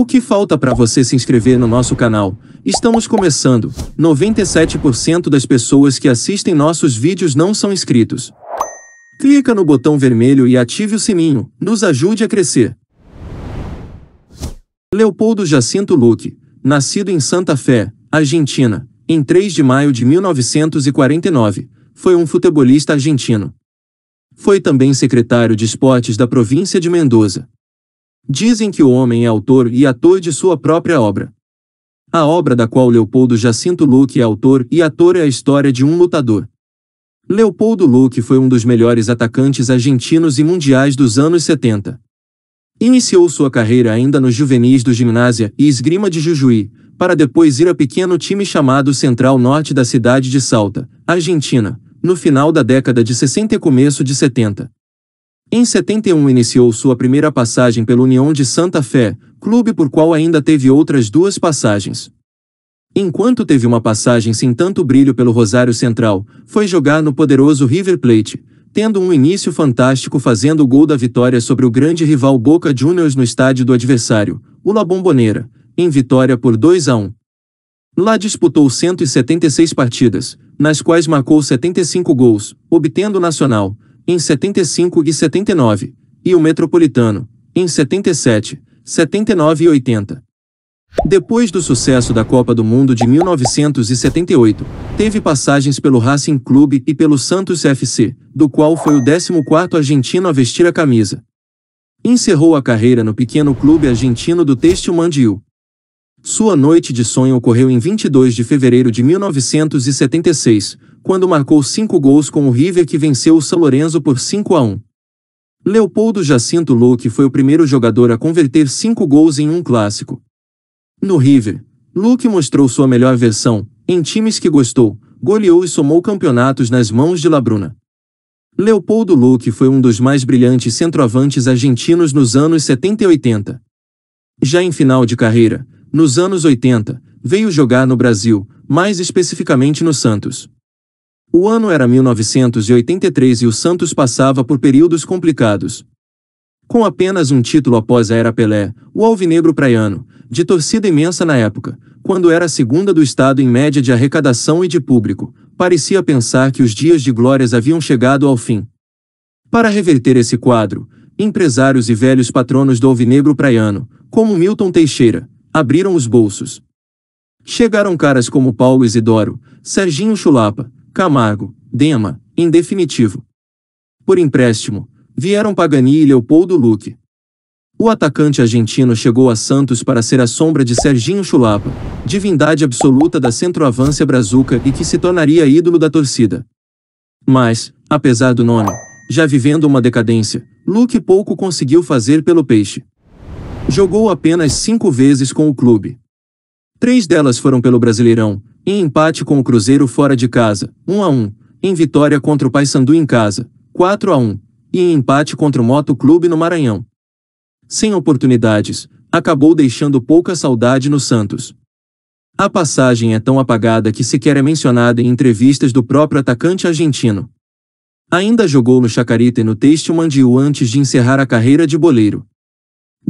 O que falta para você se inscrever no nosso canal? Estamos começando. 97% das pessoas que assistem nossos vídeos não são inscritos. Clica no botão vermelho e ative o sininho. Nos ajude a crescer. Leopoldo Jacinto Luque, nascido em Santa Fé, Argentina, em 3 de maio de 1949, foi um futebolista argentino. Foi também secretário de esportes da província de Mendoza. Dizem que o homem é autor e ator de sua própria obra. A obra da qual Leopoldo Jacinto Luque é autor e ator é a história de um lutador. Leopoldo Luque foi um dos melhores atacantes argentinos e mundiais dos anos 70. Iniciou sua carreira ainda nos juvenis do Ginásio e Esgrima de Jujuí, para depois ir a pequeno time chamado Central Norte da cidade de Salta, Argentina, no final da década de 60 e começo de 70. Em 71 iniciou sua primeira passagem pelo União de Santa Fé, clube por qual ainda teve outras duas passagens. Enquanto teve uma passagem sem tanto brilho pelo Rosário Central, foi jogar no poderoso River Plate, tendo um início fantástico fazendo o gol da vitória sobre o grande rival Boca Juniors no estádio do adversário, o La Bombonera, em vitória por 2 a 1. Lá disputou 176 partidas, nas quais marcou 75 gols, obtendo o Nacional, em 75 e 79, e o Metropolitano, em 77, 79 e 80. Depois do sucesso da Copa do Mundo de 1978, teve passagens pelo Racing Clube e pelo Santos FC, do qual foi o 14º argentino a vestir a camisa. Encerrou a carreira no pequeno clube argentino do Têxtil Mandiu, sua noite de sonho ocorreu em 22 de fevereiro de 1976, quando marcou cinco gols com o River que venceu o São Lorenzo por 5 a 1. Leopoldo Jacinto Luque foi o primeiro jogador a converter cinco gols em um clássico. No River, Luque mostrou sua melhor versão, em times que gostou, goleou e somou campeonatos nas mãos de Labruna. Leopoldo Luque foi um dos mais brilhantes centroavantes argentinos nos anos 70 e 80. Já em final de carreira, nos anos 80, veio jogar no Brasil, mais especificamente no Santos. O ano era 1983 e o Santos passava por períodos complicados. Com apenas um título após a era Pelé, o alvinegro praiano, de torcida imensa na época, quando era a segunda do estado em média de arrecadação e de público, parecia pensar que os dias de glórias haviam chegado ao fim. Para reverter esse quadro, empresários e velhos patronos do alvinegro praiano, como Milton Teixeira, abriram os bolsos. Chegaram caras como Paulo Isidoro, Serginho Chulapa, Camargo, Dema, em definitivo. Por empréstimo, vieram Pagani e Leopoldo Luque. O atacante argentino chegou a Santos para ser a sombra de Serginho Chulapa, divindade absoluta da centroavância brazuca e que se tornaria ídolo da torcida. Mas, apesar do nome, já vivendo uma decadência, Luque pouco conseguiu fazer pelo peixe. Jogou apenas cinco vezes com o clube. Três delas foram pelo Brasileirão, em empate com o Cruzeiro fora de casa, 1 a 1 em vitória contra o Paysandu em casa, 4 a 1 e em empate contra o Moto Clube no Maranhão. Sem oportunidades, acabou deixando pouca saudade no Santos. A passagem é tão apagada que sequer é mencionada em entrevistas do próprio atacante argentino. Ainda jogou no Chacarita e no Teixe Mandiu antes de encerrar a carreira de boleiro.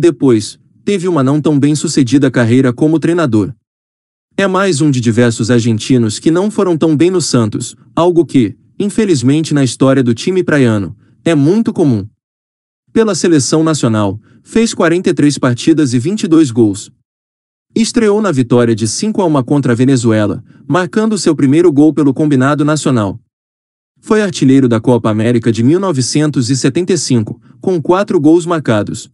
Depois, teve uma não tão bem sucedida carreira como treinador. É mais um de diversos argentinos que não foram tão bem no Santos, algo que, infelizmente na história do time praiano, é muito comum. Pela seleção nacional, fez 43 partidas e 22 gols. Estreou na vitória de 5 a 1 contra a Venezuela, marcando seu primeiro gol pelo combinado nacional. Foi artilheiro da Copa América de 1975, com quatro gols marcados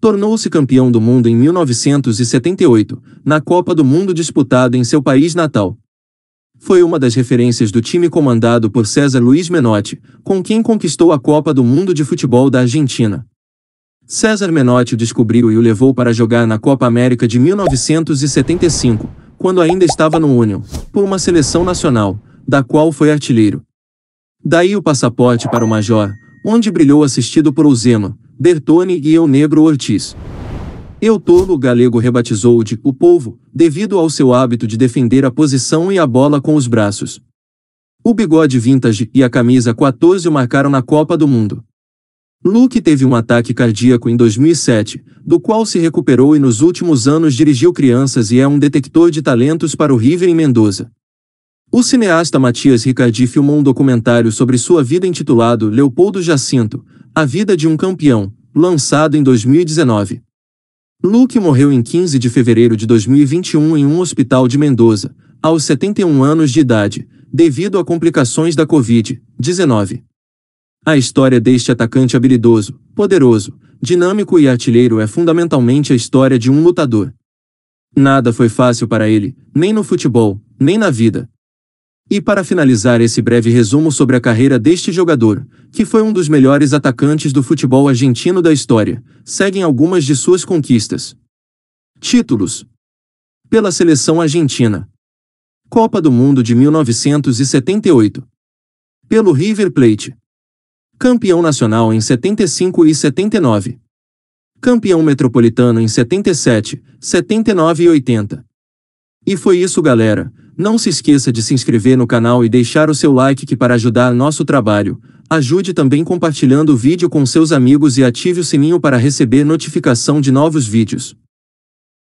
tornou-se campeão do mundo em 1978, na Copa do Mundo disputada em seu país natal. Foi uma das referências do time comandado por César Luiz Menotti, com quem conquistou a Copa do Mundo de Futebol da Argentina. César Menotti descobriu e o levou para jogar na Copa América de 1975, quando ainda estava no Union, por uma seleção nacional, da qual foi artilheiro. Daí o passaporte para o Major, onde brilhou assistido por Uzema, Bertone e Eu Negro Ortiz. Eu tolo, Galego rebatizou de o povo, devido ao seu hábito de defender a posição e a bola com os braços. O bigode vintage e a camisa 14 marcaram na Copa do Mundo. Luke teve um ataque cardíaco em 2007, do qual se recuperou e nos últimos anos dirigiu crianças e é um detector de talentos para o River em Mendoza. O cineasta Matias Ricardi filmou um documentário sobre sua vida intitulado Leopoldo Jacinto, a Vida de um Campeão, lançado em 2019. Luke morreu em 15 de fevereiro de 2021 em um hospital de Mendoza, aos 71 anos de idade, devido a complicações da Covid-19. A história deste atacante habilidoso, poderoso, dinâmico e artilheiro é fundamentalmente a história de um lutador. Nada foi fácil para ele, nem no futebol, nem na vida. E para finalizar esse breve resumo sobre a carreira deste jogador, que foi um dos melhores atacantes do futebol argentino da história, seguem algumas de suas conquistas. Títulos: Pela seleção argentina. Copa do Mundo de 1978. Pelo River Plate. Campeão nacional em 75 e 79. Campeão metropolitano em 77, 79 e 80. E foi isso, galera. Não se esqueça de se inscrever no canal e deixar o seu like que para ajudar nosso trabalho. Ajude também compartilhando o vídeo com seus amigos e ative o sininho para receber notificação de novos vídeos.